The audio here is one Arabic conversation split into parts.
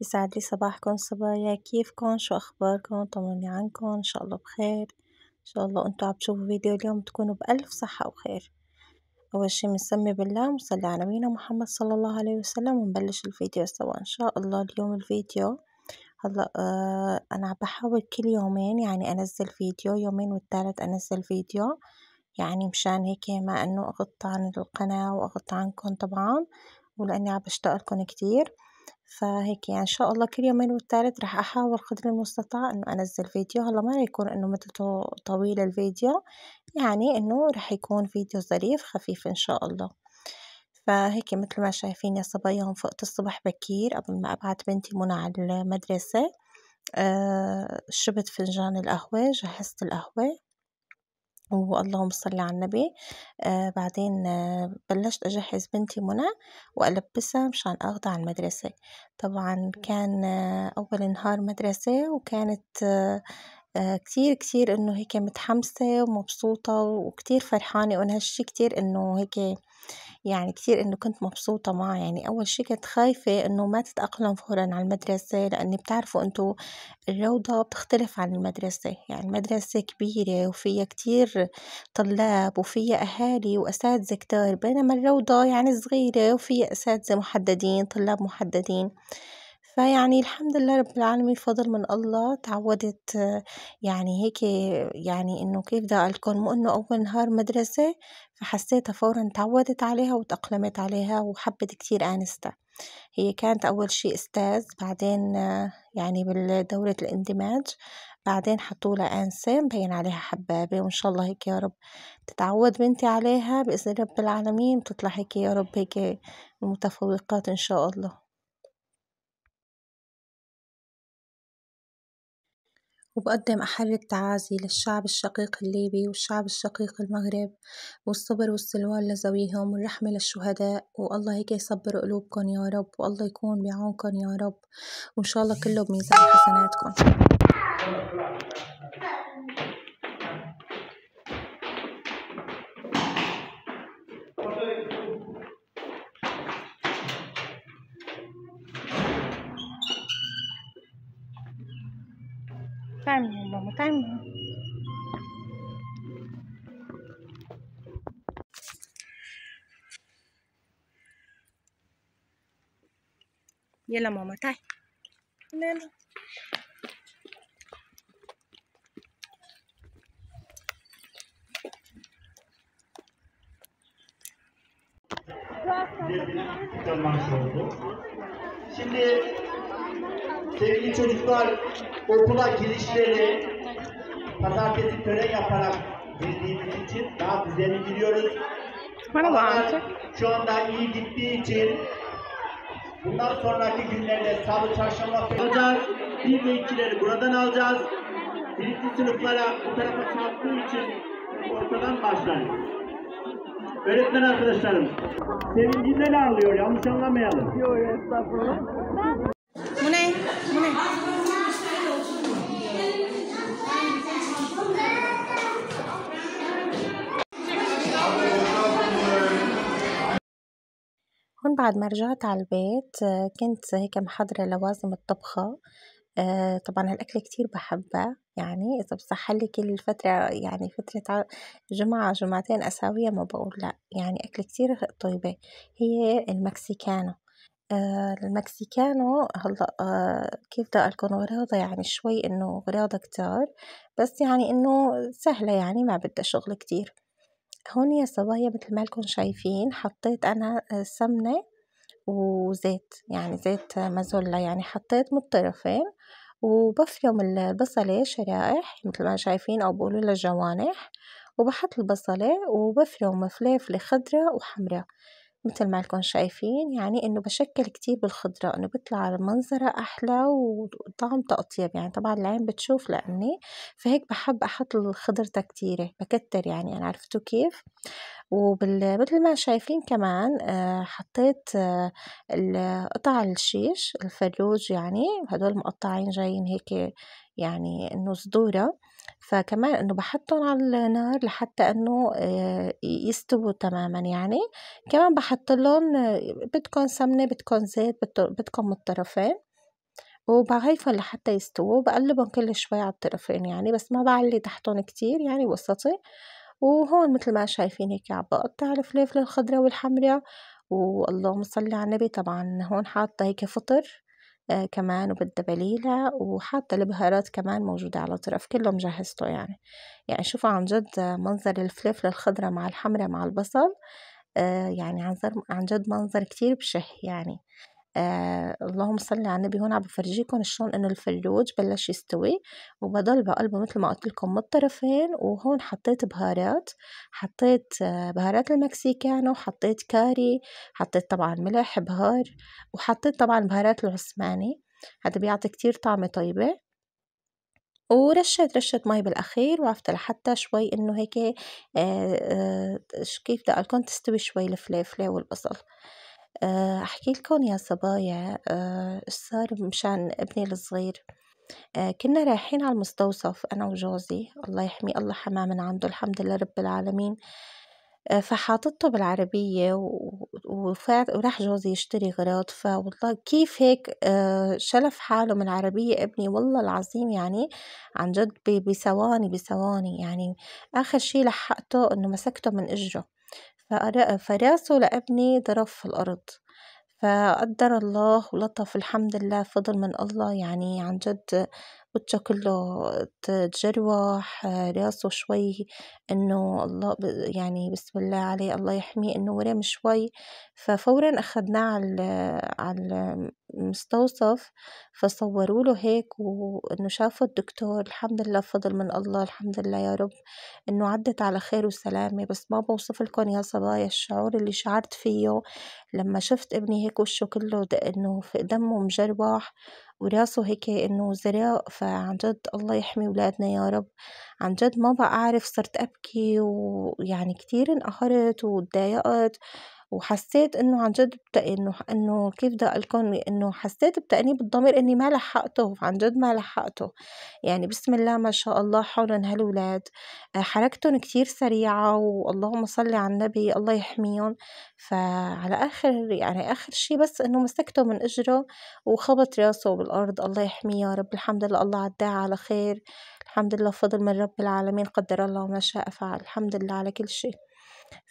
يسعد لي صباحكم صبايا كيفكم شو اخباركم طمني عنكم ان شاء الله بخير ان شاء الله انتم عم تشوفوا فيديو اليوم تكونوا بالف صحه وخير اول شي بنسمي بالله ونصلي على نبينا محمد صلى الله عليه وسلم ونبلش الفيديو سوا ان شاء الله اليوم الفيديو هلا آه انا عم بحاول كل يومين يعني انزل فيديو يومين والتالت انزل فيديو يعني مشان هيك ما انه اغط عن القناة واغط عنكم طبعا ولاني عم بشتاق لكم كتير فهيك يعني إن شاء الله كل يومين والثالث راح أحاول قدر المستطاع إنه أنزل فيديو هلا ما يكون إنه مدته طويلة الفيديو يعني إنه راح يكون فيديو ظريف خفيف إن شاء الله فهيك مثل ما شايفين يا صبايا فقت الصبح بكير قبل ما أبعت بنتي منى على المدرسة آه شبت فنجان القهوة جهزت القهوة واللهم صل على النبي آه بعدين آه بلشت أجهز بنتي منى وألبسها مشان أخدها على المدرسة طبعا كان آه أول نهار مدرسة وكانت آه آه كتير كتير انه هيك متحمسة ومبسوطة وكتير فرحانة وانا هالشي كتير انه هيك يعني كتير إنه كنت مبسوطة معه يعني أول شي كنت خايفة إنه ما تتأقلم فورا على المدرسة لأني بتعرفوا أنتو الروضة بتختلف عن المدرسة يعني المدرسة كبيرة وفيها كتير طلاب وفيها أهالي وأساتذة كتار بينما الروضة يعني صغيرة وفيها أساتذة محددين طلاب محددين فيعني الحمد لله رب العالمين فضل من الله تعودت يعني هيك يعني انه كيف بدي اقلكم مو انه اول نهار مدرسة فحسيتها فورا تعودت عليها وتأقلمت عليها وحبت كتير أنستا هي كانت أول شي أستاذ بعدين يعني بالدورة الاندماج بعدين حطولها أنسة مبين عليها حبابة وإن شاء الله هيك يا رب تتعود بنتي عليها بإذن رب العالمين تطلع هيك يا رب هيك متفوقات إن شاء الله وبقدم أحر التعازي للشعب الشقيق الليبي والشعب الشقيق المغرب والصبر والسلوان لذويهم والرحمة للشهداء والله هيك يصبر قلوبكم يا رب والله يكون بعونكم يا رب وإن شاء الله كله بميزان حسناتكم time một time vậy là một tay nên Şimdi Sevgili çocuklar okula girişleri pazartesi tören yaparak girdiğimiz için daha düzenli giriyoruz. Merhaba Şu anda iyi gittiği için bundan sonraki günlerde salı çarşamba alacağız. Bir ve ikileri buradan alacağız. Birinci sınıflara bu tarafa sarktığı için ortadan başlayın. Öğretmen arkadaşlarım, sevincinden ağlıyor, yanlış anlamayalım. Yok, estağfurullah. هون بعد ما رجعت على البيت آه، كنت هيك محضرة لوازم الطبخة آه، طبعا هالأكلة كتير بحبه يعني إذا بصح لي كل فترة يعني فترة جمعة جمعتين أساوية ما بقول لأ يعني أكلة كتير طيبة هي المكسيكانو آه، المكسيكانو هلا آه، كيف بدي أقلكن رياضة يعني شوي إنه رياضة كتار بس يعني إنه سهلة يعني ما بدها شغل كتير هون يا صبايا متل لكم شايفين حطيت أنا آه، سمنة وزيت يعني زيت مازولا يعني حطيت من الطرفين وبفرم البصلة شرائح متل ما شايفين أو بقولوا لها جوانح وبحط البصلة وبفرم فليفلة خضرا وحمرا متل ما لكم شايفين يعني إنه بشكل كتير بالخضرة إنه بيطلع المنظرة أحلى وطعم أطيب يعني طبعا العين بتشوف لأني فهيك بحب أحط الخضرة كتيرة بكتر يعني أنا عرفتوا كيف ومثل ما شايفين كمان آه، حطيت آه، قطع الشيش الفروج يعني هدول مقطعين جايين هيك يعني إنه صدورة فكمان إنه بحطهم على النار لحتّى إنّو يستوو تماماً يعني، كمان بحطلّن بدكُن سمنة، بدكُن زيت، بدكم بدكُن من الطّرفين وبغيفهم لحتّى يستوو بقلبهم كل شوي على الطرفين يعني بس ما بعلّي تحتُن كتير يعني وسطي، وهون متل ما شايفين هيك عم بقطع الفليفله الخضرا والحمرا واللّهم صل على النّبي طبعاً هون حاطّة هيك فطر آه، كمان وبالدبليلة وحاطة البهارات كمان موجودة على طرف كله مجهزته يعني يعني شوفوا عن جد منظر الفلفلة الخضرة مع الحمرة مع البصل آه، يعني عن جد منظر كتير بشه يعني آه اللهم صل على النبي هون عم بفرجيكم شلون انه الفلوج بلش يستوي وبضل بقلبه مثل ما قلت لكم من الطرفين وهون حطيت بهارات حطيت آه بهارات المكسيكانو حطيت كاري حطيت طبعا ملح بهار وحطيت طبعا بهارات العثماني هذا بيعطي كتير طعمة طيبة ورشيت رشة مي بالأخير وعفت لحتى شوي إنه هيك آه آه كيف بدي أقول تستوي شوي الفليفلة والبصل آه، أحكي لكم يا صبايا آه، إيش صار مشان ابني الصغير آه، كنا رايحين على المستوصف أنا وجوزي الله يحمي الله حماه من عنده الحمد لله رب العالمين فحاطته بالعربية وراح جوزي يشتري غراض فوالله كيف هيك شلف حاله من العربية ابني والله العظيم يعني عن جد بثواني بثواني يعني آخر شي لحقته إنه مسكته من إجره فراسه لابني ضرب في الأرض فقدر الله ولطف الحمد لله فضل من الله يعني عن جد وتشكله تجروح راسه شوي انه الله يعني بسم الله عليه الله يحمي انه ورم شوي ففورا اخذناه على عال- عال مستوصف هيك وانه شافه الدّكتور الحمد لله فضل من الله الحمد لله يا رب انه عدّت على خير وسلامة بس ما بوصفلكُن يا صبايا الشّعور اللي شعرت فيه لمّا شفت إبني هيك وشه كله انه إنّو مجروح. وراسه هيك انه وزراء فعن جد الله يحمي ولادنا يا رب عن جد ما بقى اعرف صرت ابكي ويعني كتير انقهرت وتضايقت وحسيت إنه عن جد إنه إنه كيف بدي أقلكم إنه حسيت بتأنيب الضمير إني ما لحقته عن جد ما لحقته يعني بسم الله ما شاء الله حولن هالولاد آه، حركتهم كتير سريعة واللهم صل على النبي الله يحميهم فعلى آخر يعني آخر شي بس إنه مسكته من إجره وخبط راسه بالأرض الله يحميه يا رب الحمد لله الله عداه على خير الحمد لله فضل من رب العالمين قدر الله ما شاء فعل الحمد لله على كل شيء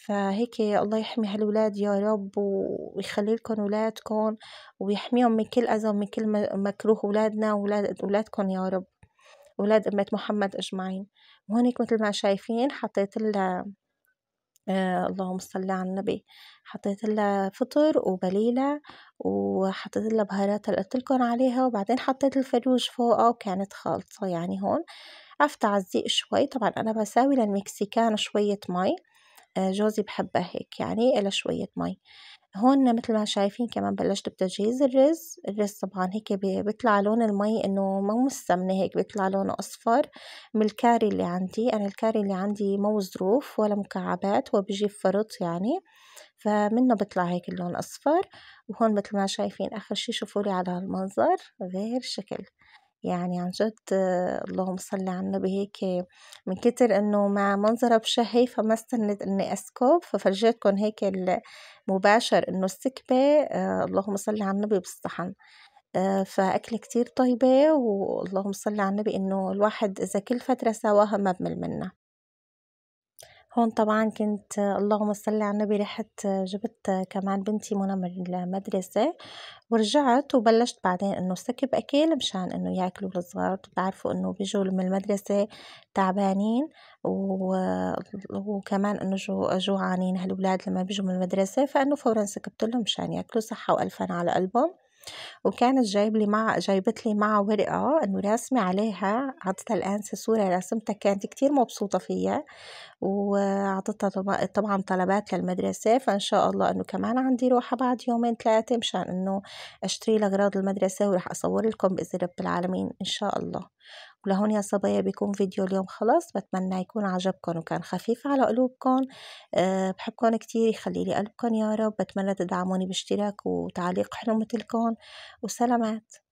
فهيك الله يحمي هالولاد يا رب ويخلي لكم ولادكم ويحميهم من كل أذى ومن كل مكروه ولادنا وولاد ولادكم يا رب ولاد أمة محمد أجمعين وهونيك مثل ما شايفين حطيت لها آه اللهم صل على النبي حطيت لها فطر وبليلة وحطيت لها بهارات اللي قلت لكم عليها وبعدين حطيت الفروج فوقها وكانت خالصة يعني هون عفت عزيق شوي طبعا أنا بساوي للمكسيكان شوية مي آه، جوزي بحبها هيك يعني إلها شوية مي هون مثل ما شايفين كمان بلشت بتجهيز الرز الرز طبعا هيك بيطلع لون المي انه ما مستمنة هيك بيطلع لونه اصفر من الكاري اللي عندي انا الكاري اللي عندي مو ظروف ولا مكعبات هو بيجي فرط يعني فمنه بيطلع هيك اللون اصفر وهون مثل ما شايفين اخر شي شوفوا لي على هالمنظر غير شكل يعني عن جد اللهم صل على النبي هيك من كتر انه مع منظرة بشهي فما استنيت اني اسكب ففرجيتكم هيك المباشر انه السكبة آه، اللهم صل على النبي بالصحن آه، فأكلة كتير طيبة واللهم صل على النبي إنه الواحد إذا كل فترة سواها ما بمل منها هون طبعا كنت اللهم صل على النبي رحت جبت كمان بنتي منى من المدرسة ورجعت وبلشت بعدين انه سكب اكل مشان انه ياكلوا الصغار بتعرفوا انه بيجوا من المدرسة تعبانين و... وكمان انه جو... جوعانين هالولاد لما بيجوا من المدرسة فانه فورا سكبت لهم مشان ياكلوا صحة والفن على قلبهم وكانت جايب لي مع جايبت لي مع ورقة إنه راسمة عليها عطتها الأنسة صورة رسمتها كانت كتير مبسوطة فيها وعطتها طبعا طلبات للمدرسة فإن شاء الله إنه كمان عندي روحة بعد يومين ثلاثة مشان إنه أشتري لأغراض المدرسة وراح أصور لكم بإذن رب العالمين إن شاء الله ولهون يا صبايا بيكون فيديو اليوم خلص بتمنى يكون عجبكم وكان خفيف على قلوبكم أه بحبكم كتير يخلي لي قلبكم يا رب بتمنى تدعموني باشتراك وتعليق حلو مثلكم وسلامات